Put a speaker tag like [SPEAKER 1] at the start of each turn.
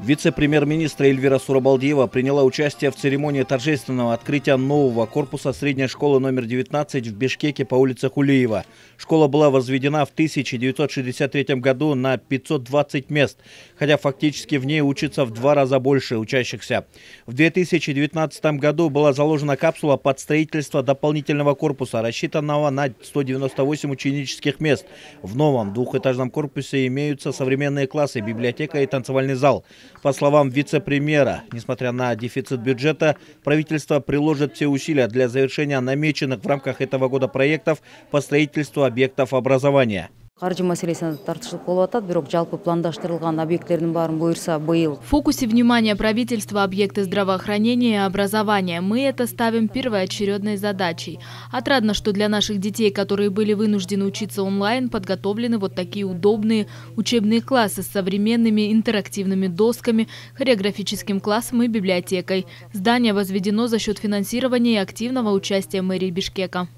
[SPEAKER 1] Вице-премьер-министра Эльвира Сурабалдиева приняла участие в церемонии торжественного открытия нового корпуса средней школы номер 19 в Бишкеке по улице Хулиева. Школа была возведена в 1963 году на 520 мест, хотя фактически в ней учится в два раза больше учащихся. В 2019 году была заложена капсула под строительство дополнительного корпуса, рассчитанного на 198 ученических мест. В новом двухэтажном корпусе имеются современные классы, библиотека и танцевальный зал – по словам вице-премьера, несмотря на дефицит бюджета, правительство приложит все усилия для завершения намеченных в рамках этого года проектов по строительству объектов образования
[SPEAKER 2] каржы маселесине тартышылып болуп атат бирок жалпы пландаштырылган объекттердин баарын буйырса быйыл в фокусе внимания правительства объекты здравоохранения и образования мы это ставим первоочередной задачей отрадно что для наших детей которые были вынуждены учиться онлайн подготовлены вот такие удобные учебные классы с современными интерактивными досками хореографическим классом и библиотекой здание возведено за счет финансирования и активного участия мэрии бишкека